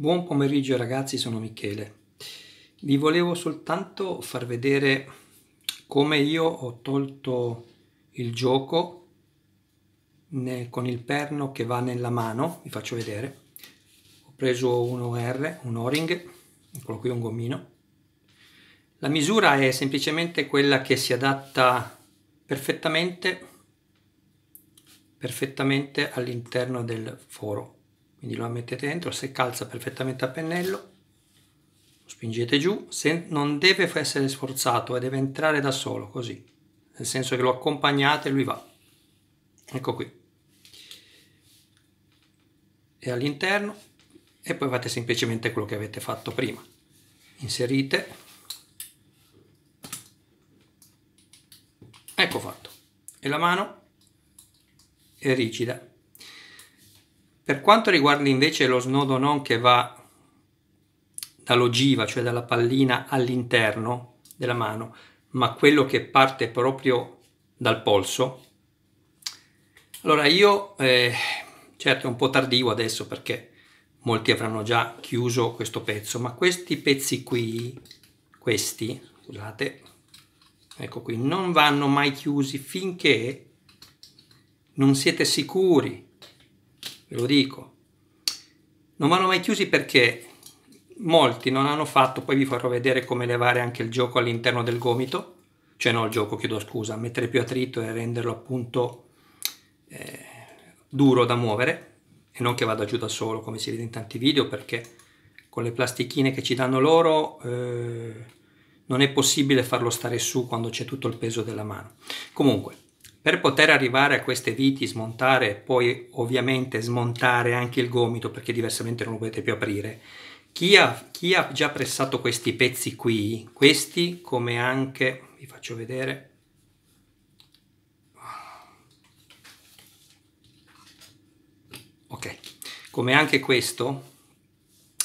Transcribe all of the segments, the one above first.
Buon pomeriggio ragazzi, sono Michele. Vi volevo soltanto far vedere come io ho tolto il gioco nel, con il perno che va nella mano, vi faccio vedere. Ho preso un OR, un O-ring, eccolo qui un gommino. La misura è semplicemente quella che si adatta perfettamente, perfettamente all'interno del foro quindi lo mettete dentro, se calza perfettamente a pennello, lo spingete giù, se non deve essere sforzato e deve entrare da solo, così, nel senso che lo accompagnate e lui va. Ecco qui. E all'interno e poi fate semplicemente quello che avete fatto prima. Inserite. Ecco fatto. E la mano è rigida. Per quanto riguarda invece lo snodo non che va dall'ogiva, cioè dalla pallina all'interno della mano, ma quello che parte proprio dal polso, allora io, eh, certo è un po' tardivo adesso perché molti avranno già chiuso questo pezzo, ma questi pezzi qui, questi, scusate, ecco qui, non vanno mai chiusi finché non siete sicuri ve lo dico. Non vanno mai chiusi perché molti non hanno fatto, poi vi farò vedere come levare anche il gioco all'interno del gomito, cioè no il gioco, chiedo scusa, mettere più attrito e renderlo appunto eh, duro da muovere e non che vada giù da solo come si vede in tanti video perché con le plastichine che ci danno loro eh, non è possibile farlo stare su quando c'è tutto il peso della mano. Comunque, per poter arrivare a queste viti, smontare e poi ovviamente smontare anche il gomito perché diversamente non lo potete più aprire, chi ha, chi ha già pressato questi pezzi qui, questi come anche, vi faccio vedere, ok, come anche questo,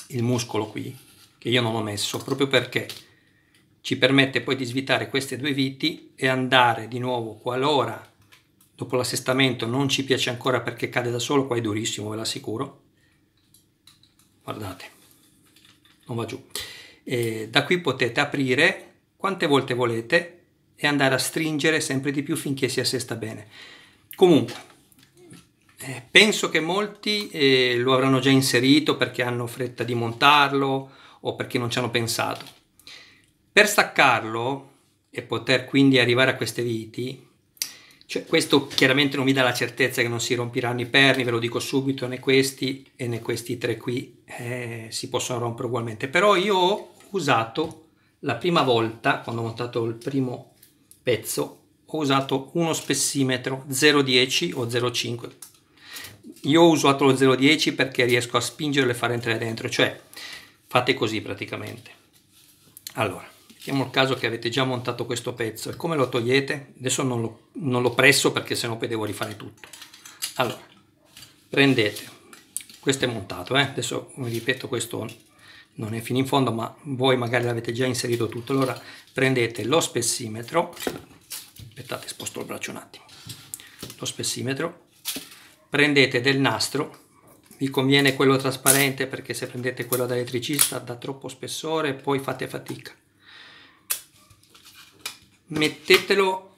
il muscolo qui, che io non ho messo proprio perché ci permette poi di svitare queste due viti e andare di nuovo qualora dopo l'assestamento non ci piace ancora perché cade da solo, qua è durissimo ve l'assicuro, guardate, non va giù. E da qui potete aprire quante volte volete e andare a stringere sempre di più finché si assesta bene. Comunque, eh, penso che molti eh, lo avranno già inserito perché hanno fretta di montarlo o perché non ci hanno pensato per staccarlo e poter quindi arrivare a queste viti, cioè, questo chiaramente non mi dà la certezza che non si rompiranno i perni, ve lo dico subito, né questi e né questi tre qui eh, si possono rompere ugualmente. Però io ho usato la prima volta, quando ho montato il primo pezzo, ho usato uno spessimetro 0,10 o 0,5. Io ho usato lo 0,10 perché riesco a spingerlo e far entrare dentro, cioè fate così praticamente. Allora, Mettiamo il caso che avete già montato questo pezzo e come lo togliete? Adesso non lo, non lo presso perché sennò poi devo rifare tutto. Allora, prendete, questo è montato, eh? adesso vi ripeto questo non è fino in fondo ma voi magari l'avete già inserito tutto, allora prendete lo spessimetro, aspettate sposto il braccio un attimo, lo spessimetro, prendete del nastro, vi conviene quello trasparente perché se prendete quello da elettricista dà troppo spessore e poi fate fatica mettetelo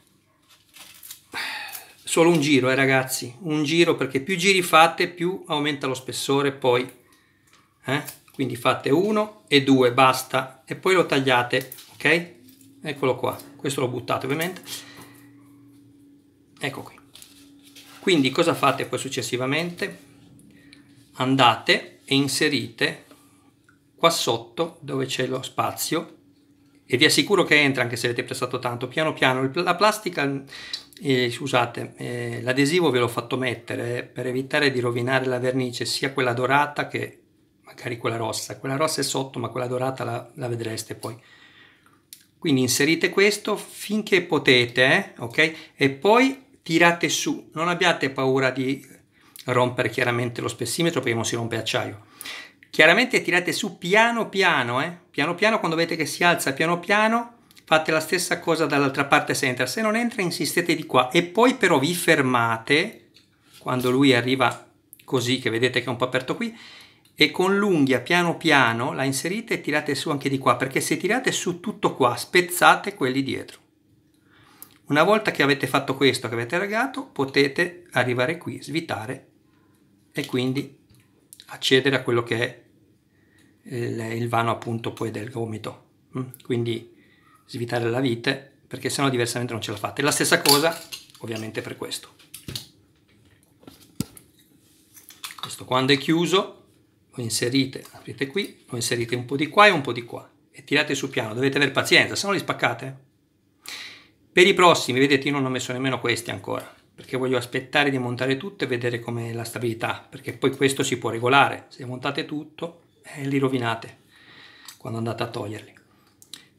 solo un giro eh ragazzi un giro perché più giri fate più aumenta lo spessore poi eh? quindi fate uno e due basta e poi lo tagliate ok eccolo qua questo lo buttate ovviamente ecco qui quindi cosa fate poi successivamente andate e inserite qua sotto dove c'è lo spazio e vi assicuro che entra anche se avete prestato tanto, piano piano la plastica, eh, scusate, eh, l'adesivo ve l'ho fatto mettere per evitare di rovinare la vernice, sia quella dorata che magari quella rossa, quella rossa è sotto ma quella dorata la, la vedreste poi. Quindi inserite questo finché potete, eh, ok? E poi tirate su, non abbiate paura di rompere chiaramente lo spessimetro perché non si rompe acciaio Chiaramente tirate su piano piano, eh? piano piano quando vedete che si alza piano piano, fate la stessa cosa dall'altra parte se entra. Se non entra insistete di qua e poi però vi fermate quando lui arriva così che vedete che è un po' aperto qui e con l'unghia piano piano la inserite e tirate su anche di qua perché se tirate su tutto qua spezzate quelli dietro. Una volta che avete fatto questo, che avete ragato, potete arrivare qui, svitare e quindi accedere a quello che è il, il vano appunto poi del gomito. Mm? Quindi svitare la vite perché sennò diversamente non ce la fate. La stessa cosa ovviamente per questo. Questo quando è chiuso lo inserite, aprite qui, lo inserite un po' di qua e un po' di qua e tirate su piano, dovete avere pazienza, se no li spaccate. Per i prossimi, vedete, io non ho messo nemmeno questi ancora, perché voglio aspettare di montare tutto e vedere com'è la stabilità, perché poi questo si può regolare, se montate tutto eh, li rovinate quando andate a toglierli.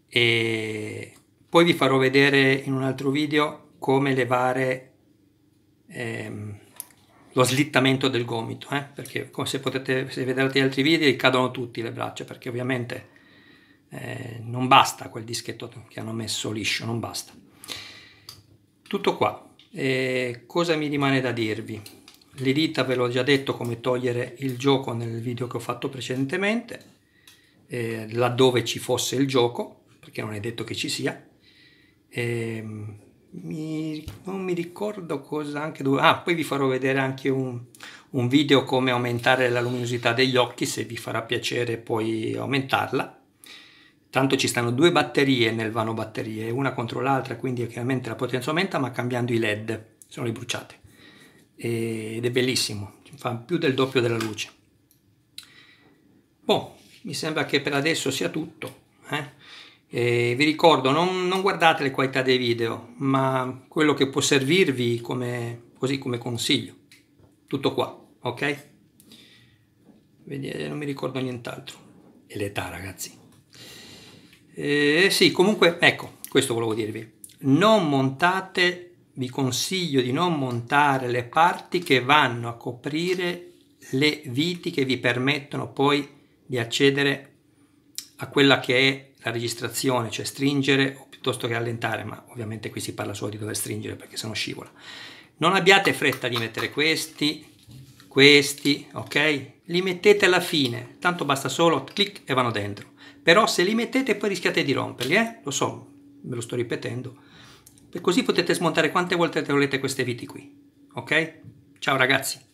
E poi vi farò vedere in un altro video come levare ehm, lo slittamento del gomito, eh? perché come se, potete, se vedrete gli altri video cadono tutti le braccia, perché ovviamente eh, non basta quel dischetto che hanno messo liscio, non basta. Tutto qua. E cosa mi rimane da dirvi? le dita ve l'ho già detto come togliere il gioco nel video che ho fatto precedentemente, eh, laddove ci fosse il gioco, perché non è detto che ci sia. Eh, mi, non mi ricordo cosa anche dove... Ah, poi vi farò vedere anche un, un video come aumentare la luminosità degli occhi, se vi farà piacere poi aumentarla. Tanto ci stanno due batterie nel vano batterie, una contro l'altra, quindi chiaramente la potenza aumenta, ma cambiando i LED, sono li bruciate ed è bellissimo, fa più del doppio della luce. Boh, mi sembra che per adesso sia tutto. Eh? vi ricordo, non, non, guardate le qualità dei video, ma quello che può servirvi come, così come consiglio. Tutto qua, ok? Eh, non mi ricordo nient'altro. E l'età, ragazzi. Eh, sì, comunque, ecco, questo volevo dirvi. Non montate vi consiglio di non montare le parti che vanno a coprire le viti che vi permettono poi di accedere a quella che è la registrazione, cioè stringere o piuttosto che allentare, ma ovviamente qui si parla solo di dover stringere perché se no scivola. Non abbiate fretta di mettere questi, questi, ok? Li mettete alla fine, tanto basta solo clic e vanno dentro. Però se li mettete poi rischiate di romperli, eh? Lo so, ve lo sto ripetendo, e così potete smontare quante volte volete queste viti qui. Ok? Ciao ragazzi!